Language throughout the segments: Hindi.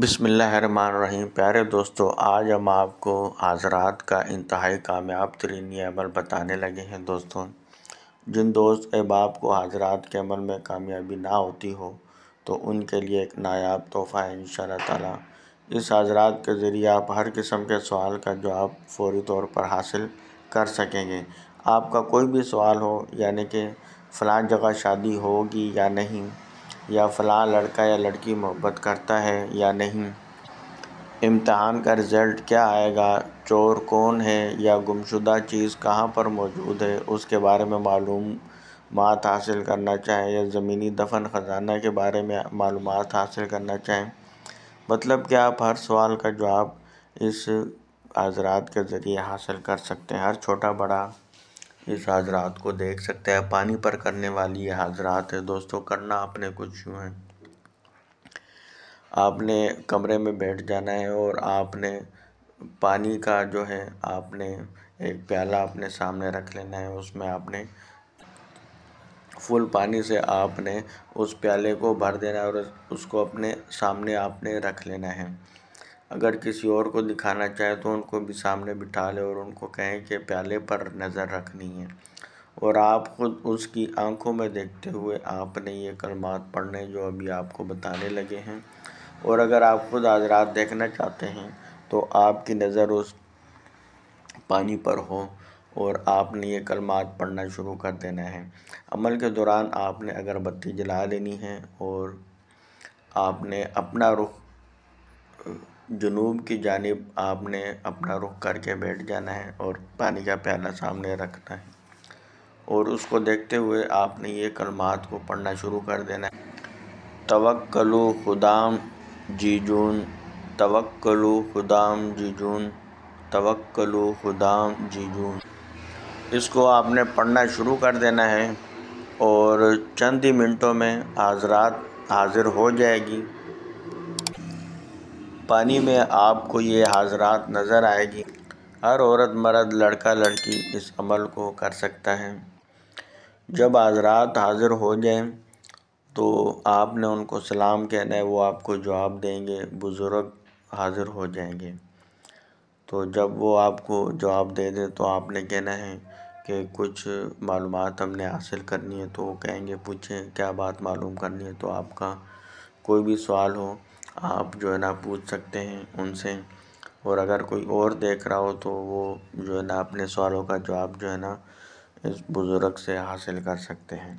रही प्यारे दोस्तों आज हम आपको हाजरात का इंतहाई कामयाब तरीन ये अमल बताने लगे हैं दोस्तों जिन दोस्त अहबाब को हाजरात के अमल में कामयाबी ना होती हो तो उनके लिए एक नायाब तोहफ़ा है इन ताला इस हाजरात के ज़रिए आप हर किस्म के सवाल का जवाब फौरी तौर पर हासिल कर सकेंगे आपका कोई भी सवाल हो यानी कि फ़लाँ जगह शादी होगी या नहीं या फला लड़का या लड़की मोहब्बत करता है या नहीं इम्तहान का रिज़ल्ट क्या आएगा चोर कौन है या गुमशुदा चीज़ कहाँ पर मौजूद है उसके बारे में मालूम मात हासिल करना चाहें या ज़मीनी दफन ख़जाना के बारे में मालूम हासिल करना चाहें मतलब कि आप हर सवाल का जवाब इस आजरात के ज़रिए हासिल कर सकते हैं हर छोटा बड़ा इस हाजरात को देख सकते हैं पानी पर करने वाली ये हाजरात है दोस्तों करना आपने कुछ यूँ है आपने कमरे में बैठ जाना है और आपने पानी का जो है आपने एक प्याला अपने सामने रख लेना है उसमें आपने फुल पानी से आपने उस प्याले को भर देना है और उसको अपने सामने आपने रख लेना है अगर किसी और को दिखाना चाहे तो उनको भी सामने बिठा ले और उनको कहें कि प्याले पर नज़र रखनी है और आप ख़ुद उसकी आंखों में देखते हुए आपने ये कलमात पढ़ने जो अभी आपको बताने लगे हैं और अगर आप खुद आज रात देखना चाहते हैं तो आपकी नज़र उस पानी पर हो और आपने ये कलमात पढ़ना शुरू कर देना है अमल के दौरान आपने अगरबत्ती जला लेनी है और आपने अपना रुख जुनूब की जानब आपने अपना रुख करके बैठ जाना है और पानी का प्याला सामने रखना है और उसको देखते हुए आपने ये कलमात को पढ़ना शुरू कर देना है तवक्लु खुदाम जी जून तवक्लु खुदाम जी जून तवक्लु खुदाम जी जून इसको आपने पढ़ना शुरू कर देना है और चंद ही मिनटों में हाजरात हाज़िर हो जाएगी पानी में आपको ये हाजरात नज़र आएगी हर औरत मर्द लड़का लड़की इस अमल को कर सकता है जब हाजरात हाज़िर हो जाएं तो आपने उनको सलाम कहना है वो आपको जवाब देंगे बुज़ुर्ग हाज़िर हो जाएंगे तो जब वो आपको जवाब दे दें तो आपने कहना है कि कुछ मालूम हमने हासिल करनी है तो वो कहेंगे पूछें क्या बात मालूम करनी है तो आपका कोई भी सवाल हो आप जो है ना पूछ सकते हैं उनसे और अगर कोई और देख रहा हो तो वो जो है ना अपने सवालों का जवाब जो है ना इस बुज़ुर्ग से हासिल कर सकते हैं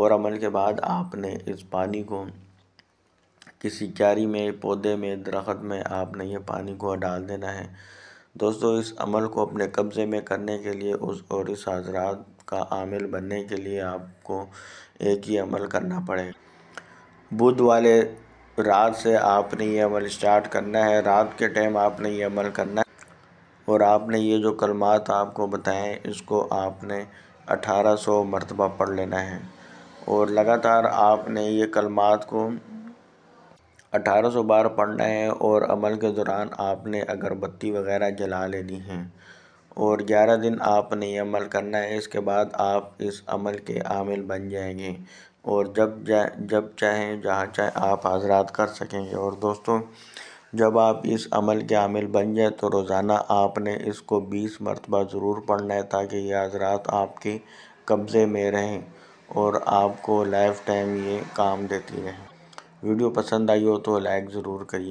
और अमल के बाद आपने इस पानी को किसी क्यारी में पौधे में दरख्त में आपने ये पानी को डाल देना है दोस्तों इस अमल को अपने कब्ज़े में करने के लिए उस और इस हजरात का आमिल बनने के लिए आपको एक ही अमल करना पड़ेगा बुध वाले रात से आपने ये अमल स्टार्ट करना है रात के टाइम आपने ये अमल करना है और आपने ये जो कलमात आपको बताएं इसको आपने 1800 मरतबा पढ़ लेना है और लगातार आपने ये कलमात को 1800 बार पढ़ना है और अमल के दौरान आपने अगरबत्ती वगैरह जला लेनी है और ग्यारह दिन आपने ये अमल करना है इसके बाद आप इस अमल के आमिल बन जाएंगे और जब जा जब चाहें जहाँ चाहें आप हजरात कर सकेंगे और दोस्तों जब आप इस अमल के आमिल बन जाए तो रोज़ाना आपने इसको बीस मरतबा ज़रूर पढ़ना है ताकि ये हजरात आपके कब्ज़े में रहें और आपको लाइफ टाइम ये काम देती रहें वीडियो पसंद आई हो तो लाइक ज़रूर करिए